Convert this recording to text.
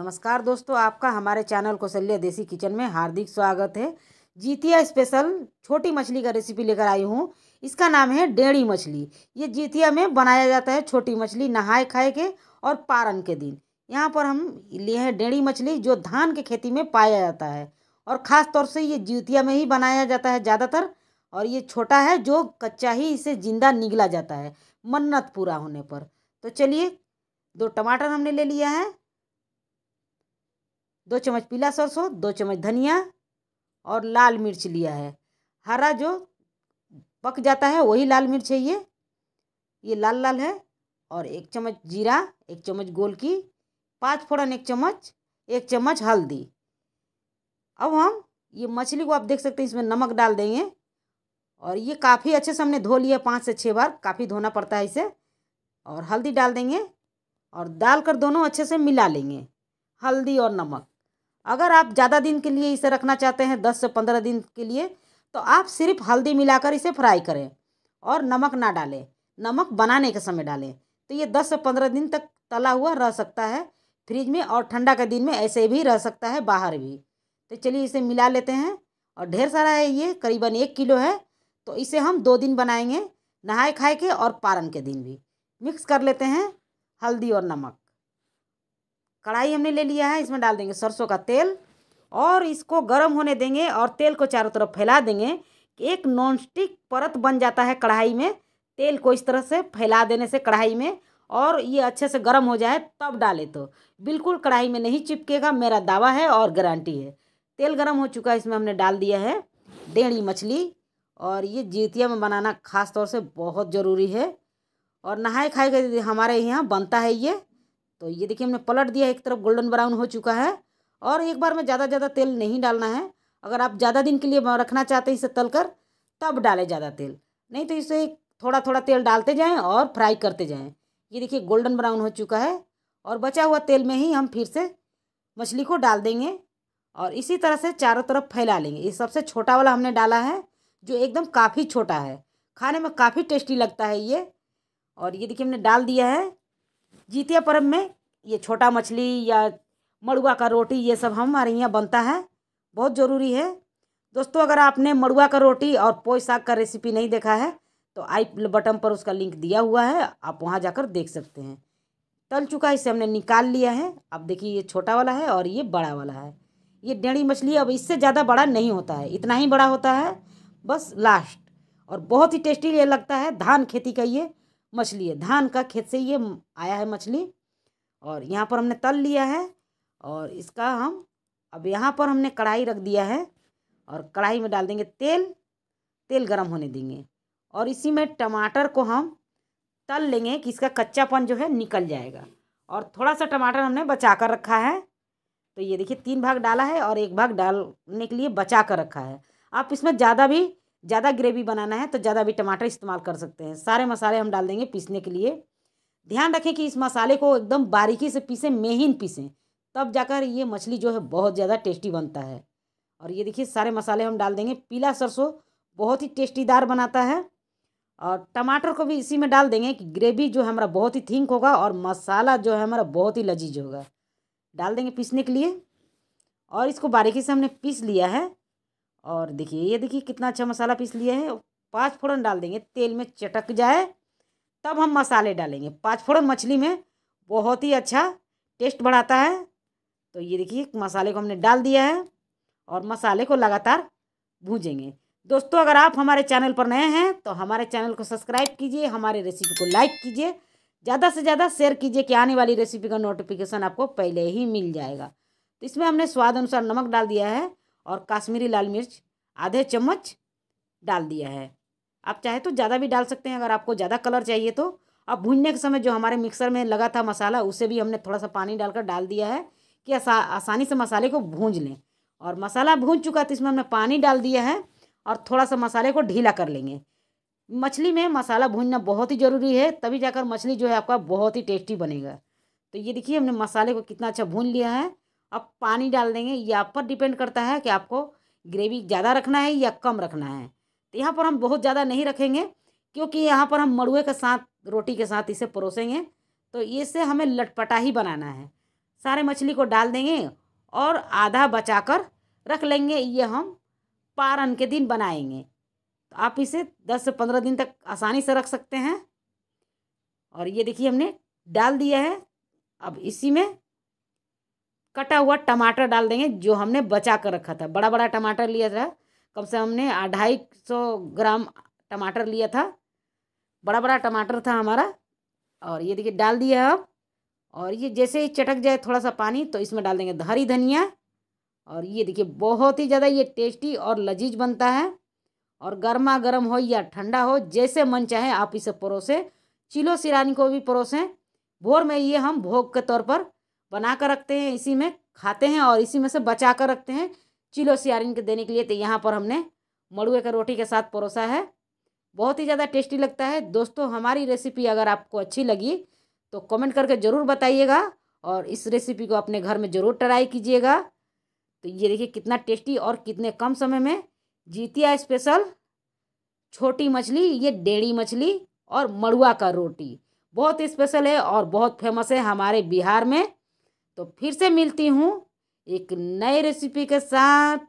नमस्कार दोस्तों आपका हमारे चैनल कौशल्य देसी किचन में हार्दिक स्वागत है जीतिया स्पेशल छोटी मछली का रेसिपी लेकर आई हूँ इसका नाम है डेढ़ी मछली ये जीतिया में बनाया जाता है छोटी मछली नहाए खाए के और पारन के दिन यहाँ पर हम लिए हैं डेढ़ी मछली जो धान के खेती में पाया जाता है और ख़ास तौर से ये जीतिया में ही बनाया जाता है ज़्यादातर और ये छोटा है जो कच्चा ही इसे जिंदा निगला जाता है मन्नत पूरा होने पर तो चलिए दो टमाटर हमने ले लिया है दो चम्मच पीला सरसों दो चम्मच धनिया और लाल मिर्च लिया है हरा जो पक जाता है वही लाल मिर्च है ये ये लाल लाल है और एक चम्मच जीरा एक चम्मच गोल की पाँच फोड़न एक चम्मच एक चम्मच हल्दी अब हम ये मछली को आप देख सकते हैं इसमें नमक डाल देंगे और ये काफ़ी अच्छे से हमने धो लिया पाँच से छः बार काफ़ी धोना पड़ता है इसे और हल्दी डाल देंगे और डालकर दोनों अच्छे से मिला लेंगे हल्दी और नमक अगर आप ज़्यादा दिन के लिए इसे रखना चाहते हैं दस से पंद्रह दिन के लिए तो आप सिर्फ हल्दी मिलाकर इसे फ्राई करें और नमक ना डालें नमक बनाने के समय डालें तो ये दस से पंद्रह दिन तक तला हुआ रह सकता है फ्रिज में और ठंडा के दिन में ऐसे भी रह सकता है बाहर भी तो चलिए इसे मिला लेते हैं और ढेर सारा है ये करीबन एक किलो है तो इसे हम दो दिन बनाएंगे नहाए खाए के और पारन के दिन भी मिक्स कर लेते हैं हल्दी और नमक कढ़ाई हमने ले लिया है इसमें डाल देंगे सरसों का तेल और इसको गर्म होने देंगे और तेल को चारों तरफ फैला देंगे एक नॉनस्टिक परत बन जाता है कढ़ाई में तेल को इस तरह से फैला देने से कढ़ाई में और ये अच्छे से गर्म हो जाए तब डाले तो बिल्कुल कढ़ाई में नहीं चिपकेगा मेरा दावा है और गारंटी है तेल गर्म हो चुका है इसमें हमने डाल दिया है डेढ़ी मछली और ये जीतिया में बनाना खास तौर से बहुत ज़रूरी है और नहाए खाए के हमारे यहाँ बनता है ये तो ये देखिए हमने पलट दिया एक तरफ गोल्डन ब्राउन हो चुका है और एक बार में ज़्यादा ज़्यादा तेल नहीं डालना है अगर आप ज़्यादा दिन के लिए रखना चाहते हैं इसे तल कर तब डालें ज़्यादा तेल नहीं तो इसे थोड़ा थोड़ा तेल डालते जाएँ और फ्राई करते जाएँ ये देखिए गोल्डन ब्राउन हो चुका है और बचा हुआ तेल में ही हम फिर से मछली को डाल देंगे और इसी तरह से चारों तरफ फैला लेंगे ये सबसे छोटा वाला हमने डाला है जो एकदम काफ़ी छोटा है खाने में काफ़ी टेस्टी लगता है ये और ये देखिए हमने डाल दिया है जीतिया पर्व में ये छोटा मछली या मड़ुआ का रोटी ये सब हमारे यहाँ बनता है बहुत ज़रूरी है दोस्तों अगर आपने मड़ुआ का रोटी और पोई साग का रेसिपी नहीं देखा है तो आई बटन पर उसका लिंक दिया हुआ है आप वहाँ जाकर देख सकते हैं तल चुका है इसे हमने निकाल लिया है अब देखिए ये छोटा वाला है और ये बड़ा वाला है ये डेढ़ी मछली अब इससे ज़्यादा बड़ा नहीं होता है इतना ही बड़ा होता है बस लास्ट और बहुत ही टेस्टी ये लगता है धान खेती का ये मछली है धान का खेत से ये आया है मछली और यहाँ पर हमने तल लिया है और इसका हम अब यहाँ पर हमने कढ़ाई रख दिया है और कढ़ाई में डाल देंगे तेल तेल गरम होने देंगे और इसी में टमाटर को हम तल लेंगे कि इसका कच्चापन जो है निकल जाएगा और थोड़ा सा टमाटर हमने बचा कर रखा है तो ये देखिए तीन भाग डाला है और एक भाग डालने के लिए बचा कर रखा है आप इसमें ज़्यादा भी ज़्यादा ग्रेवी बनाना है तो ज़्यादा भी टमाटर इस्तेमाल कर सकते हैं सारे मसाले हम डाल देंगे पीसने के लिए ध्यान रखें कि इस मसाले को एकदम बारीकी से पीसें मेहिन पीसें तब जाकर ये मछली जो है बहुत ज़्यादा टेस्टी बनता है और ये देखिए सारे मसाले हम डाल देंगे पीला सरसों बहुत ही टेस्टीदार बनाता है और टमाटर को भी इसी में डाल देंगे कि ग्रेवी जो है हमारा बहुत ही थिंक होगा और मसाला जो है हमारा बहुत ही लजीज होगा डाल देंगे पीसने के लिए और इसको बारीकी से हमने पीस लिया है और देखिए ये देखिए कितना अच्छा मसाला पीस लिया है पाँच फोड़न डाल देंगे तेल में चटक जाए तब हम मसाले डालेंगे पाँच फोड़न मछली में बहुत ही अच्छा टेस्ट बढ़ाता है तो ये देखिए मसाले को हमने डाल दिया है और मसाले को लगातार भूजेंगे दोस्तों अगर आप हमारे चैनल पर नए हैं तो हमारे चैनल को सब्सक्राइब कीजिए हमारे रेसिपी को लाइक कीजिए ज़्यादा से ज़्यादा शेयर कीजिए कि आने वाली रेसिपी का नोटिफिकेशन आपको पहले ही मिल जाएगा तो इसमें हमने स्वाद अनुसार नमक डाल दिया है और काश्मीरी लाल मिर्च आधे चम्मच डाल दिया है आप चाहे तो ज़्यादा भी डाल सकते हैं अगर आपको ज़्यादा कलर चाहिए तो अब भूनने के समय जो हमारे मिक्सर में लगा था मसाला उसे भी हमने थोड़ा सा पानी डालकर डाल दिया है कि आसा आसानी से मसाले को भूंज लें और मसाला भून चुका तो इसमें हमने पानी डाल दिया है और थोड़ा सा मसाले को ढीला कर लेंगे मछली में मसाला भूनना बहुत ही ज़रूरी है तभी जाकर मछली जो है आपका बहुत ही टेस्टी बनेगा तो ये देखिए हमने मसाले को कितना अच्छा भून लिया है अब पानी डाल देंगे ये आप पर डिपेंड करता है कि आपको ग्रेवी ज़्यादा रखना है या कम रखना है तो यहाँ पर हम बहुत ज़्यादा नहीं रखेंगे क्योंकि यहाँ पर हम मड़ुए के साथ रोटी के साथ इसे परोसेंगे तो इसे हमें लटपटा ही बनाना है सारे मछली को डाल देंगे और आधा बचा कर रख लेंगे ये हम पारन के दिन बनाएंगे तो आप इसे दस से पंद्रह दिन तक आसानी से रख सकते हैं और ये देखिए हमने डाल दिया है अब इसी में कटा हुआ टमाटर डाल देंगे जो हमने बचा कर रखा था बड़ा बड़ा टमाटर लिया था कम से हमने ढाई सौ ग्राम टमाटर लिया था बड़ा बड़ा टमाटर था हमारा और ये देखिए डाल दिया अब और ये जैसे ही चटक जाए थोड़ा सा पानी तो इसमें डाल देंगे हरी धनिया और ये देखिए बहुत ही ज़्यादा ये टेस्टी और लजीज बनता है और गर्मा गर्म हो या ठंडा हो जैसे मन चाहे आप इसे परोसें चिलो सिरानी को भी परोसें भोर में ये हम भोग के तौर पर बना कर रखते हैं इसी में खाते हैं और इसी में से बचा कर रखते हैं चिलो सियारिन के देने के लिए तो यहाँ पर हमने मड़ुए का रोटी के साथ परोसा है बहुत ही ज़्यादा टेस्टी लगता है दोस्तों हमारी रेसिपी अगर आपको अच्छी लगी तो कमेंट करके ज़रूर बताइएगा और इस रेसिपी को अपने घर में ज़रूर ट्राई कीजिएगा तो ये देखिए कितना टेस्टी और कितने कम समय में जीतिया स्पेशल छोटी मछली ये डेढ़ी मछली और मड़ुआ का रोटी बहुत स्पेशल है और बहुत फेमस है हमारे बिहार में तो फिर से मिलती हूँ एक नए रेसिपी के साथ